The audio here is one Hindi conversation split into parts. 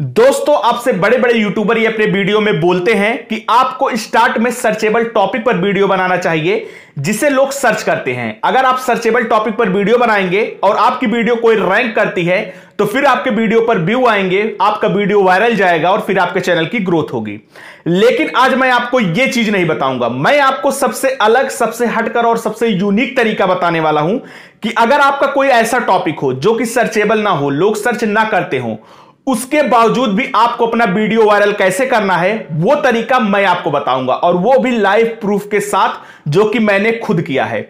दोस्तों आपसे बड़े बड़े यूट्यूबर ये अपने वीडियो में बोलते हैं कि आपको स्टार्ट में सर्चेबल टॉपिक पर वीडियो बनाना चाहिए जिसे लोग सर्च करते हैं अगर आप सर्चेबल टॉपिक पर वीडियो बनाएंगे और आपकी वीडियो कोई रैंक करती है तो फिर आपके वीडियो पर व्यू आएंगे आपका वीडियो वायरल जाएगा और फिर आपके चैनल की ग्रोथ होगी लेकिन आज मैं आपको यह चीज नहीं बताऊंगा मैं आपको सबसे अलग सबसे हटकर और सबसे यूनिक तरीका बताने वाला हूं कि अगर आपका कोई ऐसा टॉपिक हो जो कि सर्चेबल ना हो लोग सर्च ना करते हो उसके बावजूद भी आपको अपना वीडियो वायरल कैसे करना है वो तरीका मैं आपको बताऊंगा और वो भी लाइव प्रूफ के साथ जो कि मैंने खुद किया है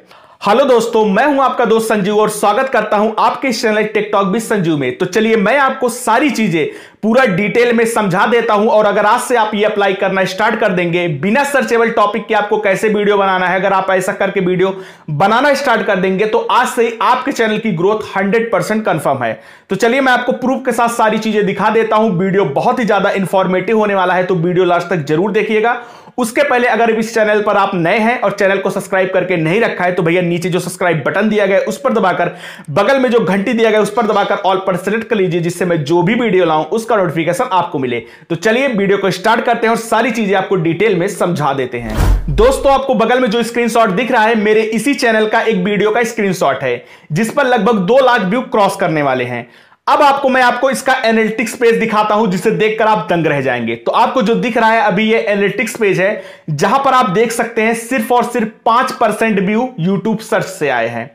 हेलो दोस्तों मैं हूं आपका दोस्त संजीव और स्वागत करता हूं आपके चैनल टिकटॉक भी संजीव में तो चलिए मैं आपको सारी चीजें पूरा डिटेल में समझा देता हूं और अगर आज से आप ये अप्लाई करना स्टार्ट कर देंगे बिना सर्चेबल टॉपिक के आपको कैसे वीडियो बनाना है अगर आप ऐसा करके वीडियो बनाना स्टार्ट कर देंगे तो आज से ही आपके चैनल की ग्रोथ हंड्रेड परसेंट है तो चलिए मैं आपको प्रूफ के साथ सारी चीजें दिखा देता हूं वीडियो बहुत ही ज्यादा इंफॉर्मेटिव होने वाला है तो वीडियो लास्ट तक जरूर देखिएगा उसके पहले अगर इस चैनल पर आप नए हैं और चैनल को सब्सक्राइब करके नहीं रखा है तो भैया नीचे जो सब्सक्राइब बटन दिया गया उस पर दबाकर बगल में जो घंटी दिया गया उस पर दबाकर ऑल पर सेलेक्ट कर लीजिए जिससे मैं जो भी वीडियो लाऊं उसका नोटिफिकेशन आपको मिले तो चलिए वीडियो को स्टार्ट करते हैं और सारी चीजें आपको डिटेल में समझा देते हैं दोस्तों आपको बगल में जो स्क्रीन दिख रहा है मेरे इसी चैनल का एक वीडियो का स्क्रीन है जिस पर लगभग दो लाख व्यू क्रॉस करने वाले हैं अब आपको मैं आपको इसका एनालिटिक्स पेज दिखाता हूं जिसे देखकर आप दंग रह जाएंगे तो आपको जो दिख रहा है अभी ये एनालिटिक्स पेज है जहां पर आप देख सकते हैं सिर्फ और सिर्फ पांच परसेंट व्यू यूट्यूब सर्च से आए हैं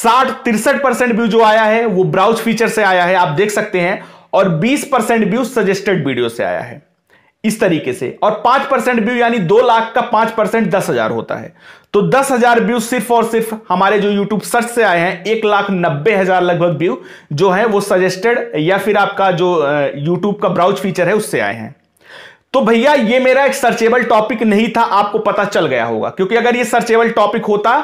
साठ तिरसठ परसेंट व्यू जो आया है वो ब्राउज फीचर से आया है आप देख सकते हैं और बीस परसेंट व्यू सजेस्टेड वीडियो से आया है इस तरीके से और पांच परसेंट व्यू यानी दो लाख का पांच परसेंट दस हजार होता है तो दस हजार व्यू सिर्फ और सिर्फ हमारे जो यूट्यूब सर्च से आए हैं एक लाख नब्बे हजार लगभग व्यू जो है वो सजेस्टेड या फिर आपका जो यूट्यूब का ब्राउज फीचर है उससे आए हैं तो भैया ये मेरा एक सर्चेबल टॉपिक नहीं था आपको पता चल गया होगा क्योंकि अगर ये सर्चेबल टॉपिक होता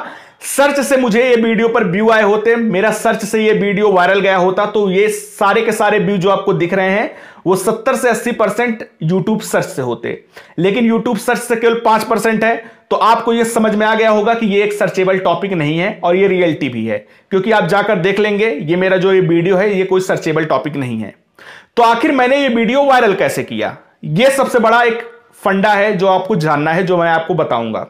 सर्च से मुझे ये वीडियो पर व्यू आए होते मेरा सर्च से ये वीडियो वायरल गया होता तो ये सारे के सारे व्यू जो आपको दिख रहे हैं वो 70 से 80 परसेंट यूट्यूब सर्च से होते लेकिन यूट्यूब सर्च से केवल 5 परसेंट है तो आपको ये समझ में आ गया होगा कि ये एक सर्चेबल टॉपिक नहीं है और ये रियलिटी भी है क्योंकि आप जाकर देख लेंगे ये मेरा जो ये वीडियो है ये कोई सर्चेबल टॉपिक नहीं है तो आखिर मैंने ये वीडियो वायरल कैसे किया ये सबसे बड़ा एक फंडा है जो आपको जानना है जो मैं आपको बताऊंगा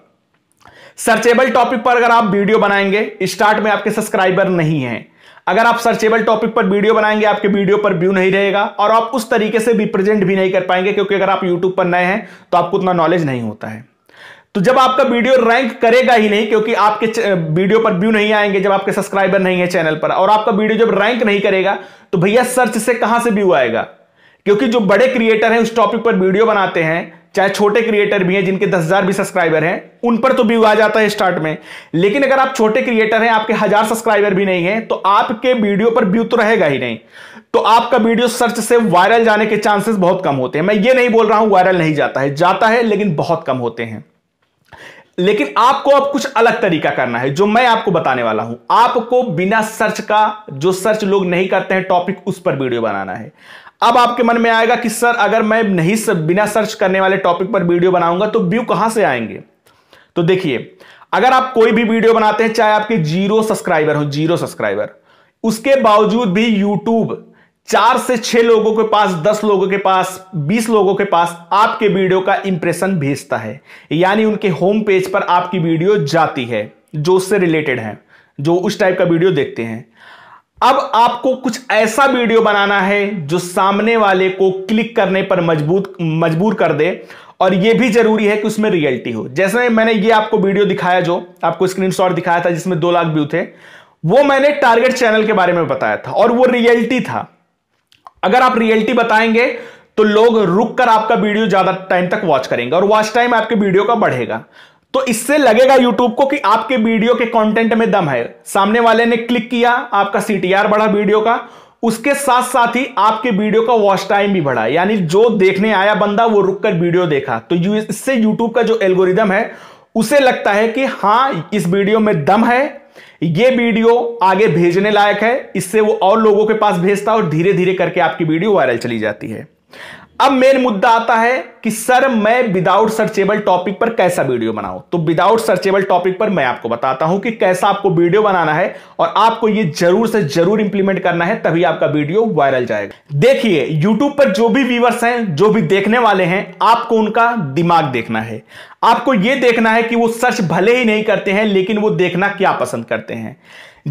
सर्चेबल टॉपिक पर अगर आप वीडियो बनाएंगे स्टार्ट में आपके सब्सक्राइबर नहीं है अगर आप सर्चेबल टॉपिक पर वीडियो बनाएंगे आपके वीडियो पर व्यू नहीं रहेगा और आप उस तरीके से रिप्रेजेंट भी नहीं कर पाएंगे क्योंकि अगर आप यूट्यूब पर नए हैं तो आपको उतना नॉलेज नहीं होता है तो जब आपका वीडियो रैंक करेगा ही नहीं क्योंकि आपके वीडियो पर व्यू नहीं आएंगे जब आपके सब्सक्राइबर नहीं है चैनल पर और आपका वीडियो जब रैंक नहीं करेगा तो भैया सर्च से कहां से व्यू आएगा क्योंकि जो बड़े क्रिएटर हैं उस टॉपिक पर वीडियो बनाते हैं चाहे छोटे क्रिएटर भी हैं जिनके दस हजार भी सब्सक्राइबर हैं उन पर तो व्यू आ जाता है स्टार्ट में लेकिन अगर आप छोटे क्रिएटर हैं आपके हजार सब्सक्राइबर भी नहीं है तो आपके वीडियो पर व्यू तो रहेगा ही नहीं तो आपका वीडियो सर्च से वायरल जाने के चांसेस बहुत कम होते हैं मैं ये नहीं बोल रहा हूं वायरल नहीं जाता है जाता है लेकिन बहुत कम होते हैं लेकिन आपको अब कुछ अलग तरीका करना है जो मैं आपको बताने वाला हूं आपको बिना सर्च का जो सर्च लोग नहीं करते हैं टॉपिक उस पर वीडियो बनाना है अब आपके मन में आएगा कि सर अगर मैं नहीं सर, बिना सर्च करने वाले टॉपिक पर वीडियो बनाऊंगा तो व्यू कहां से आएंगे तो देखिए अगर आप कोई भी वीडियो बनाते हैं चाहे आपके जीरो सब्सक्राइबर हो जीरो सब्सक्राइबर उसके बावजूद भी यूट्यूब चार से छह लोगों के पास दस लोगों के पास बीस लोगों के पास आपके वीडियो का इंप्रेशन भेजता है यानी उनके होम पेज पर आपकी वीडियो जाती है जो उससे रिलेटेड है जो उस टाइप का वीडियो देखते हैं अब आपको कुछ ऐसा वीडियो बनाना है जो सामने वाले को क्लिक करने पर मजबूत मजबूर कर दे और यह भी जरूरी है कि उसमें रियलिटी हो जैसे मैंने ये आपको वीडियो दिखाया जो आपको स्क्रीनशॉट दिखाया था जिसमें दो लाख व्यू थे वो मैंने टारगेट चैनल के बारे में बताया था और वो रियलिटी था अगर आप रियलिटी बताएंगे तो लोग रुक कर आपका वीडियो ज्यादा टाइम तक वॉच करेंगे और वॉच टाइम आपके वीडियो का बढ़ेगा तो इससे लगेगा यूट्यूब को कि आपके वीडियो के कंटेंट में दम है सामने वाले ने क्लिक किया आपका सीटीआर बढ़ा वीडियो का उसके साथ साथ ही आपके वीडियो का वॉच टाइम भी बढ़ा यानी जो देखने आया बंदा वो रुककर वीडियो देखा तो इससे यूट्यूब का जो एल्गोरिदम है उसे लगता है कि हाँ इस वीडियो में दम है ये वीडियो आगे भेजने लायक है इससे वो और लोगों के पास भेजता है और धीरे धीरे करके आपकी वीडियो वायरल चली जाती है अब मेन मुद्दा आता है कि सर मैं विदाउट सर्चेबल टॉपिक पर कैसा वीडियो बनाऊं तो विदाउट सर्चेबल टॉपिक पर मैं आपको बताता हूं कि कैसा आपको वीडियो बनाना है और आपको यह जरूर से जरूर इंप्लीमेंट करना है तभी आपका वीडियो वायरल जाएगा देखिए यूट्यूब पर जो भी व्यूवर्स हैं जो भी देखने वाले हैं आपको उनका दिमाग देखना है आपको यह देखना है कि वो सर्च भले ही नहीं करते हैं लेकिन वो देखना क्या पसंद करते हैं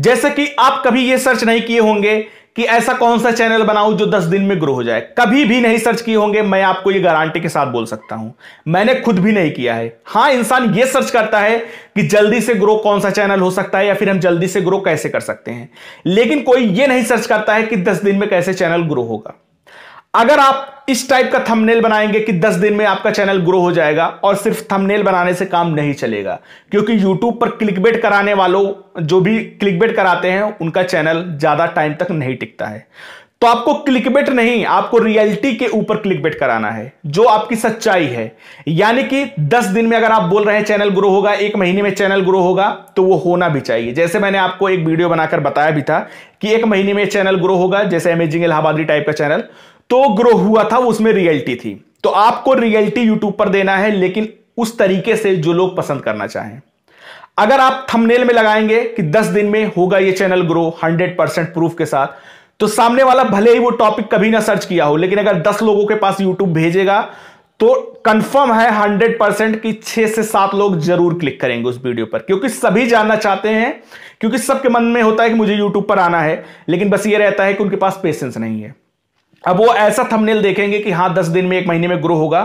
जैसे कि आप कभी यह सर्च नहीं किए होंगे कि ऐसा कौन सा चैनल बनाऊं जो 10 दिन में ग्रो हो जाए कभी भी नहीं सर्च किए होंगे मैं आपको ये गारंटी के साथ बोल सकता हूं मैंने खुद भी नहीं किया है हां इंसान ये सर्च करता है कि जल्दी से ग्रो कौन सा चैनल हो सकता है या फिर हम जल्दी से ग्रो कैसे कर सकते हैं लेकिन कोई ये नहीं सर्च करता है कि दस दिन में कैसे चैनल ग्रो होगा अगर आप इस टाइप का थंबनेल बनाएंगे कि 10 दिन में आपका चैनल ग्रो हो जाएगा और सिर्फ थंबनेल बनाने से काम नहीं चलेगा क्योंकि YouTube पर क्लिकबेट कराने वालों जो भी क्लिकबेट कराते हैं उनका चैनल ज़्यादा टाइम तक नहीं टिकता है तो आपको क्लिकबेट नहीं आपको रियलिटी के ऊपर क्लिकबेट कराना है जो आपकी सच्चाई है यानी कि 10 दिन में अगर आप बोल रहे हैं चैनल ग्रो होगा एक महीने में चैनल ग्रो होगा तो वो होना भी चाहिए जैसे मैंने आपको एक वीडियो बनाकर बताया भी था कि एक महीने में चैनल ग्रो होगा जैसे अमेजिंग इलाहाबादी टाइप का चैनल तो ग्रो हुआ था उसमें रियलिटी थी तो आपको रियलिटी यूट्यूब पर देना है लेकिन उस तरीके से जो लोग पसंद करना चाहें अगर आप थंबनेल में लगाएंगे कि 10 दिन में होगा ये चैनल ग्रो 100 परसेंट प्रूफ के साथ तो सामने वाला भले ही वो टॉपिक कभी ना सर्च किया हो लेकिन अगर 10 लोगों के पास यूट्यूब भेजेगा तो कंफर्म है 100 परसेंट कि छह से सात लोग जरूर क्लिक करेंगे उस वीडियो पर क्योंकि सभी जानना चाहते हैं क्योंकि सबके मन में होता है कि मुझे यूट्यूब पर आना है लेकिन बस ये रहता है कि उनके पास पेशेंस नहीं है अब वो ऐसा थंबनेल देखेंगे कि हाँ दस दिन में एक महीने में ग्रो होगा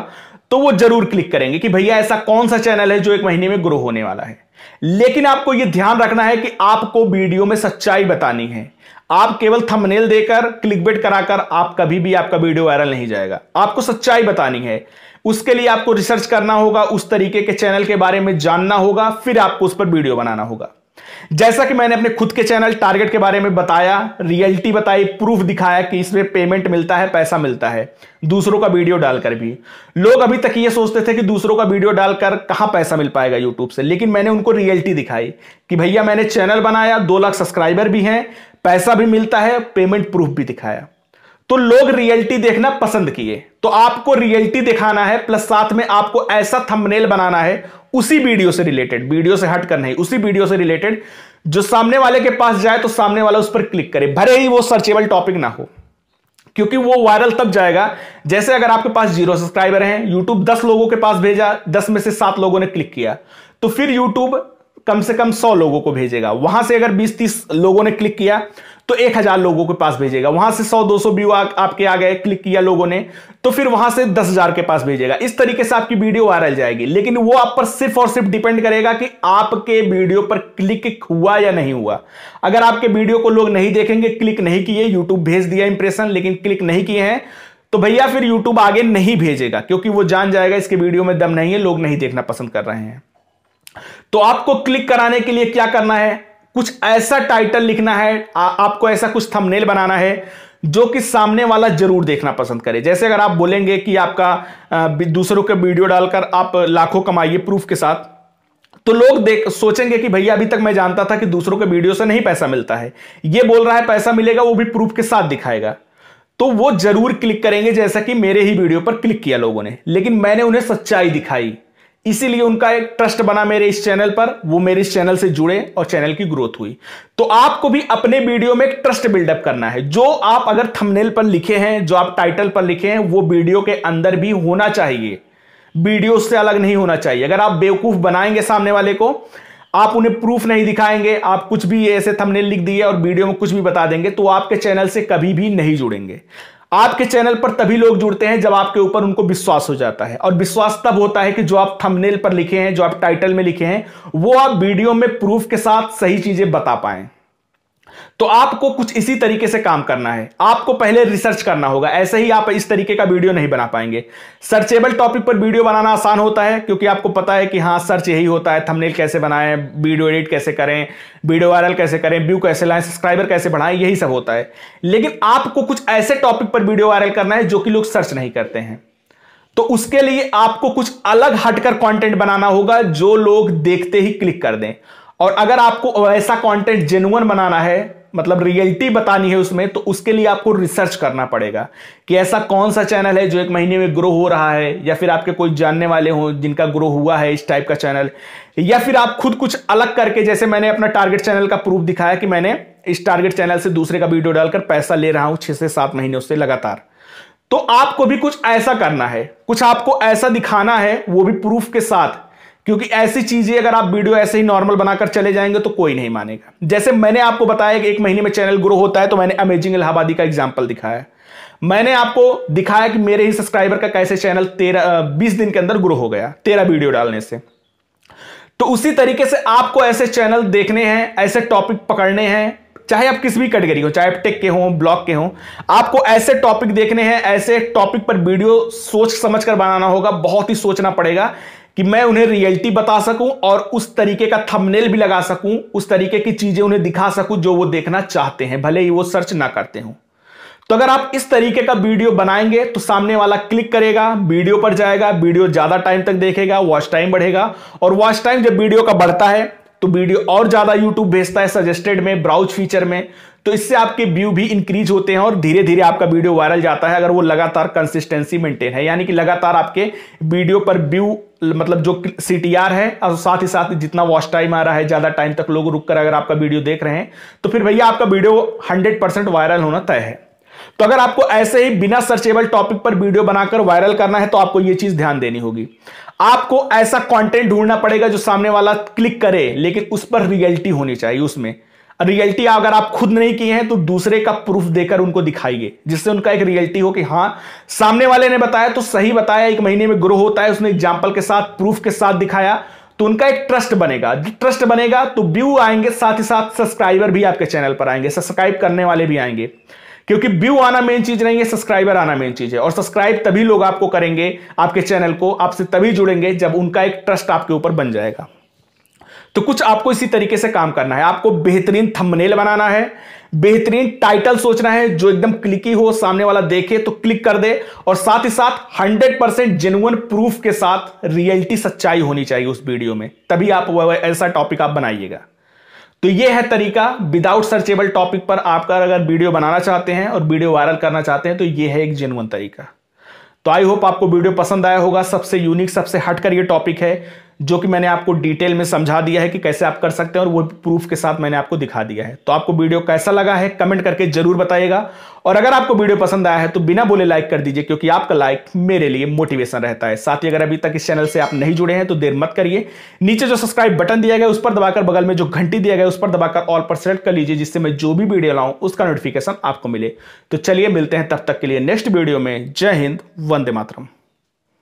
तो वो जरूर क्लिक करेंगे कि भैया ऐसा कौन सा चैनल है जो एक महीने में ग्रो होने वाला है लेकिन आपको यह ध्यान रखना है कि आपको वीडियो में सच्चाई बतानी है आप केवल थंबनेल देकर क्लिक बेट कराकर आप कभी भी आपका वीडियो वायरल नहीं जाएगा आपको सच्चाई बतानी है उसके लिए आपको रिसर्च करना होगा उस तरीके के चैनल के बारे में जानना होगा फिर आपको उस पर वीडियो बनाना होगा जैसा कि मैंने अपने खुद के चैनल टारगेट के बारे में बताया रियलिटी बताई प्रूफ दिखाया कि इसमें पेमेंट मिलता है पैसा मिलता है दूसरों का वीडियो डालकर भी लोग अभी तक ये सोचते थे कि दूसरों का वीडियो डालकर कहां पैसा मिल पाएगा यूट्यूब से लेकिन मैंने उनको रियलिटी दिखाई कि भैया मैंने चैनल बनाया दो लाख सब्सक्राइबर भी हैं पैसा भी मिलता है पेमेंट प्रूफ भी दिखाया तो लोग रियलिटी देखना पसंद किए तो आपको रियलिटी दिखाना है प्लस साथ में आपको ऐसा थंबनेल बनाना है उसी वीडियो से रिलेटेड वीडियो से हटकर नहीं उसी वीडियो से रिलेटेड जो सामने वाले के पास जाए तो सामने वाला उस पर क्लिक करे भरे ही वो सर्चेबल टॉपिक ना हो क्योंकि वो वायरल तब जाएगा जैसे अगर आपके पास जीरो सब्सक्राइबर हैं यूट्यूब दस लोगों के पास भेजा दस में से सात लोगों ने क्लिक किया तो फिर यूट्यूब कम से कम सौ लोगों को भेजेगा वहां से अगर बीस तीस लोगों ने क्लिक किया तो एक हजार लोगों के पास भेजेगा वहां से सौ दो सौ व्यू आपके आ गए क्लिक किया लोगों ने तो फिर वहां से दस हजार के पास भेजेगा इस तरीके से आपकी वीडियो वायरल जाएगी लेकिन वो आप पर सिर्फ और सिर्फ डिपेंड करेगा कि आपके वीडियो पर क्लिक हुआ या नहीं हुआ अगर आपके वीडियो को लोग नहीं देखेंगे क्लिक नहीं किए यूट्यूब भेज दिया इंप्रेशन लेकिन क्लिक नहीं किए हैं तो भैया फिर यूट्यूब आगे नहीं भेजेगा क्योंकि वो जान जाएगा इसके वीडियो में दम नहीं है लोग नहीं देखना पसंद कर रहे हैं तो आपको क्लिक कराने के लिए क्या करना है कुछ ऐसा टाइटल लिखना है आ, आपको ऐसा कुछ थंबनेल बनाना है जो कि सामने वाला जरूर देखना पसंद करे जैसे अगर आप बोलेंगे कि आपका दूसरों के वीडियो डालकर आप लाखों कमाइए प्रूफ के साथ तो लोग देख सोचेंगे कि भैया अभी तक मैं जानता था कि दूसरों के वीडियो से नहीं पैसा मिलता है ये बोल रहा है पैसा मिलेगा वो भी प्रूफ के साथ दिखाएगा तो वो जरूर क्लिक करेंगे जैसा कि मेरे ही वीडियो पर क्लिक किया लोगों ने लेकिन मैंने उन्हें सच्चाई दिखाई इसीलिए उनका एक ट्रस्ट बना मेरे इस चैनल पर वो मेरे इस चैनल से जुड़े और चैनल की ग्रोथ हुई तो आपको भी अपने वीडियो में एक ट्रस्ट बिल्डअप करना है जो आप अगर थंबनेल पर लिखे हैं जो आप टाइटल पर लिखे हैं वो वीडियो के अंदर भी होना चाहिए वीडियो से अलग नहीं होना चाहिए अगर आप बेवकूफ बनाएंगे सामने वाले को आप उन्हें प्रूफ नहीं दिखाएंगे आप कुछ भी ऐसे थंबनेल लिख दिए और वीडियो में कुछ भी बता देंगे तो आपके चैनल से कभी भी नहीं जुड़ेंगे आपके चैनल पर तभी लोग जुड़ते हैं जब आपके ऊपर उनको विश्वास हो जाता है और विश्वास तब होता है कि जो आप थंबनेल पर लिखे हैं जो आप टाइटल में लिखे हैं वो आप वीडियो में प्रूफ के साथ सही चीजें बता पाएं तो आपको कुछ इसी तरीके से काम करना है आपको पहले रिसर्च करना होगा ऐसे ही आप इस तरीके का वीडियो नहीं बना पाएंगे सर्चेबल टॉपिक पर वीडियो बनाना आसान होता है क्योंकि आपको पता है कि हाँ सर्च यही होता है थंबनेल कैसे बनाएं वीडियो एडिट कैसे करें वीडियो वायरल कैसे करें व्यू कैसे लाएं सब्सक्राइबर कैसे बढ़ाएं यही सब होता है लेकिन आपको कुछ ऐसे टॉपिक पर वीडियो वायरल करना है जो कि लोग सर्च नहीं करते हैं तो उसके लिए आपको कुछ अलग हटकर कॉन्टेंट बनाना होगा जो लोग देखते ही क्लिक कर दें और अगर आपको ऐसा कंटेंट जेनुअन बनाना है मतलब रियलिटी बतानी है उसमें तो उसके लिए आपको रिसर्च करना पड़ेगा कि ऐसा कौन सा चैनल है जो एक महीने में ग्रो हो रहा है या फिर आपके कोई जानने वाले हों जिनका ग्रो हुआ है इस टाइप का चैनल या फिर आप खुद कुछ अलग करके जैसे मैंने अपना टारगेट चैनल का प्रूफ दिखाया कि मैंने इस टारगेट चैनल से दूसरे का वीडियो डालकर पैसा ले रहा हूं छह से सात महीनों से लगातार तो आपको भी कुछ ऐसा करना है कुछ आपको ऐसा दिखाना है वो भी प्रूफ के साथ क्योंकि ऐसी चीजें अगर आप वीडियो ऐसे ही नॉर्मल बनाकर चले जाएंगे तो कोई नहीं मानेगा जैसे मैंने आपको बताया कि एक महीने में चैनल ग्रो होता है तो मैंने अमेजिंग इलाहाबादी का एग्जाम्पल दिखाया मैंने आपको दिखाया कि मेरे ही सब्सक्राइबर का कैसे चैनल तेरह बीस दिन के अंदर ग्रो हो गया तेरह वीडियो डालने से तो उसी तरीके से आपको ऐसे चैनल देखने हैं ऐसे टॉपिक पकड़ने हैं चाहे आप किसी भी कैटेगरी हो चाहे आप टेक के हो ब्लॉग के हो आपको ऐसे टॉपिक देखने हैं ऐसे टॉपिक पर वीडियो सोच समझ कर बनाना होगा बहुत ही सोचना पड़ेगा कि मैं उन्हें रियलिटी बता सकूं और उस तरीके का थंबनेल भी लगा सकूं उस तरीके की चीजें उन्हें दिखा सकूं जो वो देखना चाहते हैं भले ही वो सर्च ना करते हों तो अगर आप इस तरीके का वीडियो बनाएंगे तो सामने वाला क्लिक करेगा वीडियो पर जाएगा वीडियो ज्यादा टाइम तक देखेगा वॉच टाइम बढ़ेगा और वॉच टाइम जब वीडियो का बढ़ता है तो वीडियो और ज्यादा यूट्यूब भेजता है सजेस्टेड में ब्राउज फीचर में तो इससे आपके व्यू भी इंक्रीज होते हैं और धीरे धीरे आपका वीडियो वायरल जाता है अगर वो लगातार कंसिस्टेंसी मेंटेन है यानी कि लगातार आपके वीडियो पर व्यू मतलब जो सी है और साथ ही साथ जितना वॉच टाइम आ रहा है ज्यादा टाइम तक लोग रुक कर अगर आपका वीडियो देख रहे हैं तो फिर भैया आपका वीडियो हंड्रेड वायरल होना तय है तो अगर आपको ऐसे ही बिना सर्चेबल टॉपिक पर वीडियो बनाकर वायरल करना है तो आपको यह चीज ध्यान देनी होगी आपको ऐसा कंटेंट ढूंढना पड़ेगा जो सामने वाला क्लिक करे लेकिन उस पर रियलिटी होनी चाहिए उसमें रियलिटी अगर आप खुद नहीं किए हैं तो दूसरे का प्रूफ देकर उनको दिखाइए जिससे उनका एक रियलिटी हो कि हाँ सामने वाले ने बताया तो सही बताया एक महीने में ग्रो होता है उसने एग्जाम्पल के साथ प्रूफ के साथ दिखाया तो उनका एक ट्रस्ट बनेगा ट्रस्ट बनेगा तो व्यू आएंगे साथ ही साथ सब्सक्राइबर भी आपके चैनल पर आएंगे सब्सक्राइब करने वाले भी आएंगे क्योंकि व्यू आना मेन चीज नहीं है सब्सक्राइबर आना मेन चीज है और सब्सक्राइब तभी लोग आपको करेंगे आपके चैनल को आपसे तभी जुड़ेंगे जब उनका एक ट्रस्ट आपके ऊपर बन जाएगा तो कुछ आपको इसी तरीके से काम करना है आपको बेहतरीन थंबनेल बनाना है बेहतरीन टाइटल सोचना है जो एकदम क्लिकी हो सामने वाला देखे तो क्लिक कर दे और साथ ही साथ 100 परसेंट जेनुअन प्रूफ के साथ रियलिटी सच्चाई होनी चाहिए उस वीडियो में तभी आप ऐसा टॉपिक आप बनाइएगा तो ये है तरीका विदाउट सर्चेबल टॉपिक पर आपका अगर वीडियो बनाना चाहते हैं और वीडियो वायरल करना चाहते हैं तो ये है एक जेनुअन तरीका तो आई होप आपको वीडियो पसंद आया होगा सबसे यूनिक सबसे हटकर ये टॉपिक है जो कि मैंने आपको डिटेल में समझा दिया है कि कैसे आप कर सकते हैं और वो प्रूफ के साथ मैंने आपको दिखा दिया है तो आपको वीडियो कैसा लगा है कमेंट करके जरूर बताइएगा और अगर आपको वीडियो पसंद आया है तो बिना बोले लाइक कर दीजिए क्योंकि आपका लाइक मेरे लिए मोटिवेशन रहता है साथ ही अगर अभी तक इस चैनल से आप नहीं जुड़े हैं तो देर मत करिए नीचे जो सब्सक्राइब बटन दिया गया उस पर दबाकर बगल में जो घंटी दिया गया उस पर दबाकर ऑल पर सेलेक्ट कर लीजिए जिससे मैं जो भी वीडियो लाऊं उसका नोटिफिकेशन आपको मिले तो चलिए मिलते हैं तब तक के लिए नेक्स्ट वीडियो में जय हिंद वंदे मातरम